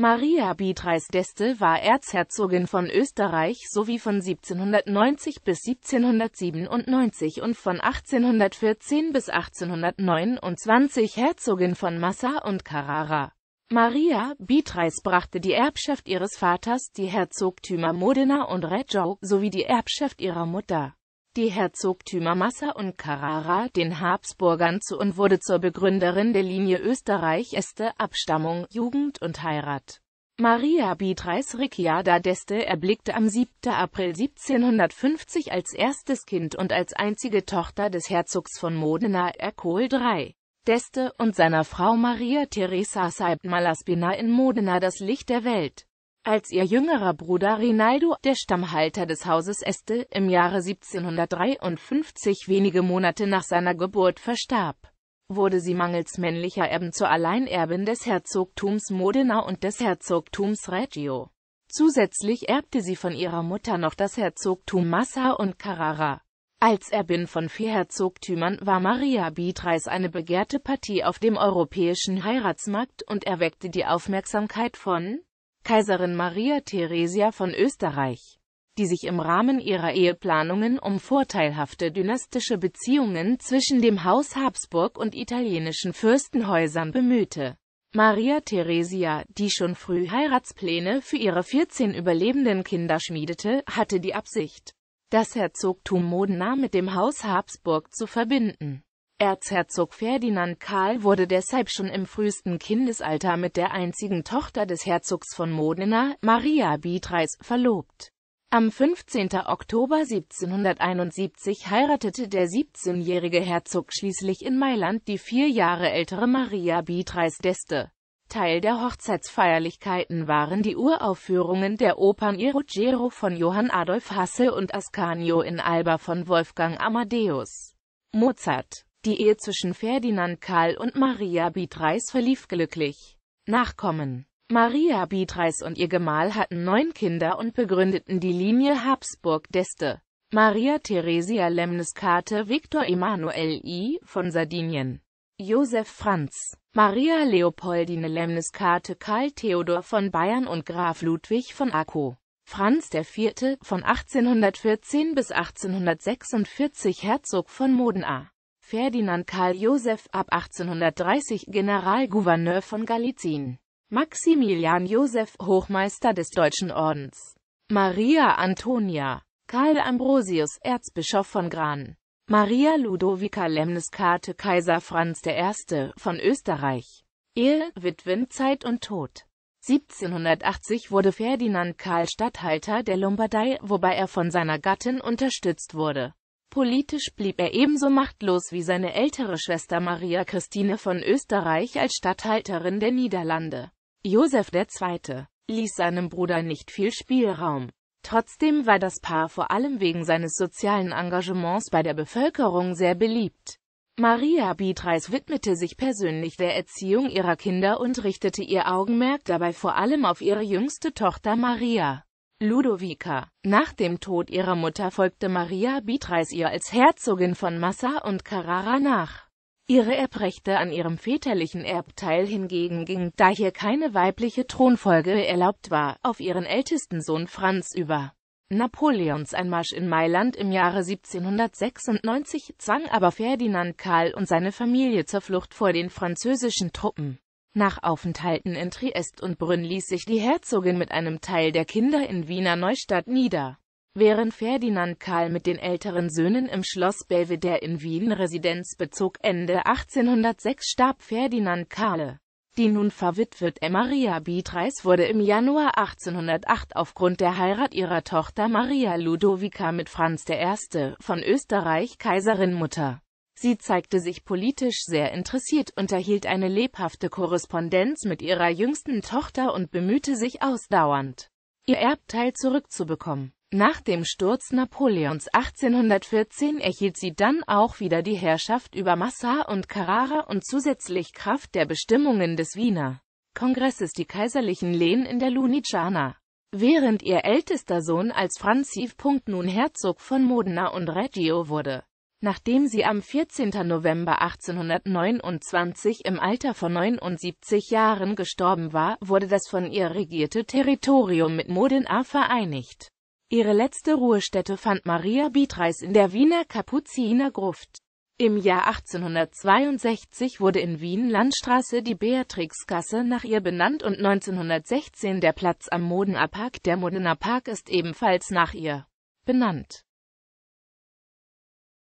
Maria Beatrice d'Este war Erzherzogin von Österreich sowie von 1790 bis 1797 und von 1814 bis 1829 Herzogin von Massa und Carrara. Maria Beatrice brachte die Erbschaft ihres Vaters, die Herzogtümer Modena und Reggio, sowie die Erbschaft ihrer Mutter die Herzogtümer Massa und Carrara den Habsburgern zu und wurde zur Begründerin der Linie Österreich Este, Abstammung, Jugend und Heirat. Maria Beatrice Ricciarda d'Este erblickte am 7. April 1750 als erstes Kind und als einzige Tochter des Herzogs von Modena Erkohl III d'Este und seiner Frau Maria Theresa Seib-Malaspina in Modena das Licht der Welt. Als ihr jüngerer Bruder Rinaldo, der Stammhalter des Hauses Este, im Jahre 1753 wenige Monate nach seiner Geburt verstarb, wurde sie mangels männlicher Erben zur Alleinerbin des Herzogtums Modena und des Herzogtums Reggio. Zusätzlich erbte sie von ihrer Mutter noch das Herzogtum Massa und Carrara. Als Erbin von vier Herzogtümern war Maria Beatrice eine begehrte Partie auf dem europäischen Heiratsmarkt und erweckte die Aufmerksamkeit von Kaiserin Maria Theresia von Österreich, die sich im Rahmen ihrer Eheplanungen um vorteilhafte dynastische Beziehungen zwischen dem Haus Habsburg und italienischen Fürstenhäusern bemühte. Maria Theresia, die schon früh Heiratspläne für ihre 14 überlebenden Kinder schmiedete, hatte die Absicht, das Herzogtum Modena mit dem Haus Habsburg zu verbinden. Erzherzog Ferdinand Karl wurde deshalb schon im frühesten Kindesalter mit der einzigen Tochter des Herzogs von Modena, Maria Beatrice, verlobt. Am 15. Oktober 1771 heiratete der 17-jährige Herzog schließlich in Mailand die vier Jahre ältere Maria Beatrice d'Este. Teil der Hochzeitsfeierlichkeiten waren die Uraufführungen der Opern Il Ruggero von Johann Adolf Hasse und Ascanio in Alba von Wolfgang Amadeus. Mozart die Ehe zwischen Ferdinand Karl und Maria Bietreis verlief glücklich. Nachkommen Maria Bietreis und ihr Gemahl hatten neun Kinder und begründeten die Linie Habsburg-Deste. Maria Theresia Lemniskate Victor Emanuel I. von Sardinien. Josef Franz. Maria Leopoldine Lemniskate Karl Theodor von Bayern und Graf Ludwig von Akko. Franz IV. von 1814 bis 1846 Herzog von Modena. Ferdinand Karl Joseph ab 1830 Generalgouverneur von Galizien, Maximilian Joseph Hochmeister des Deutschen Ordens, Maria Antonia, Karl Ambrosius Erzbischof von Gran, Maria Ludovica Lemniskate Kaiser Franz I. von Österreich, Ehe, Witwen, Zeit und Tod. 1780 wurde Ferdinand Karl Statthalter der Lombardei, wobei er von seiner Gattin unterstützt wurde. Politisch blieb er ebenso machtlos wie seine ältere Schwester Maria Christine von Österreich als Statthalterin der Niederlande. Josef II. ließ seinem Bruder nicht viel Spielraum. Trotzdem war das Paar vor allem wegen seines sozialen Engagements bei der Bevölkerung sehr beliebt. Maria Bietreis widmete sich persönlich der Erziehung ihrer Kinder und richtete ihr Augenmerk dabei vor allem auf ihre jüngste Tochter Maria. Ludovica. Nach dem Tod ihrer Mutter folgte Maria Beatrice ihr als Herzogin von Massa und Carrara nach. Ihre Erbrechte an ihrem väterlichen Erbteil hingegen ging, da hier keine weibliche Thronfolge erlaubt war, auf ihren ältesten Sohn Franz über. Napoleons Einmarsch in Mailand im Jahre 1796 zwang aber Ferdinand Karl und seine Familie zur Flucht vor den französischen Truppen. Nach Aufenthalten in Triest und Brünn ließ sich die Herzogin mit einem Teil der Kinder in Wiener Neustadt nieder. Während Ferdinand Karl mit den älteren Söhnen im Schloss Belvedere in Wien Residenz bezog, Ende 1806 starb Ferdinand Karl. Die nun verwitwete Maria Beatrice wurde im Januar 1808 aufgrund der Heirat ihrer Tochter Maria Ludovica mit Franz I. von Österreich Kaiserin Mutter. Sie zeigte sich politisch sehr interessiert, unterhielt eine lebhafte Korrespondenz mit ihrer jüngsten Tochter und bemühte sich ausdauernd, ihr Erbteil zurückzubekommen. Nach dem Sturz Napoleons 1814 erhielt sie dann auch wieder die Herrschaft über Massa und Carrara und zusätzlich Kraft der Bestimmungen des Wiener Kongresses die kaiserlichen Lehen in der Lunigiana. Während ihr ältester Sohn als Franz nun Herzog von Modena und Reggio wurde, Nachdem sie am 14. November 1829 im Alter von 79 Jahren gestorben war, wurde das von ihr regierte Territorium mit Modena vereinigt. Ihre letzte Ruhestätte fand Maria Bietreis in der Wiener Kapuzinergruft. Im Jahr 1862 wurde in Wien Landstraße die Beatrixgasse nach ihr benannt und 1916 der Platz am Modena Park, der Modena Park ist ebenfalls nach ihr benannt.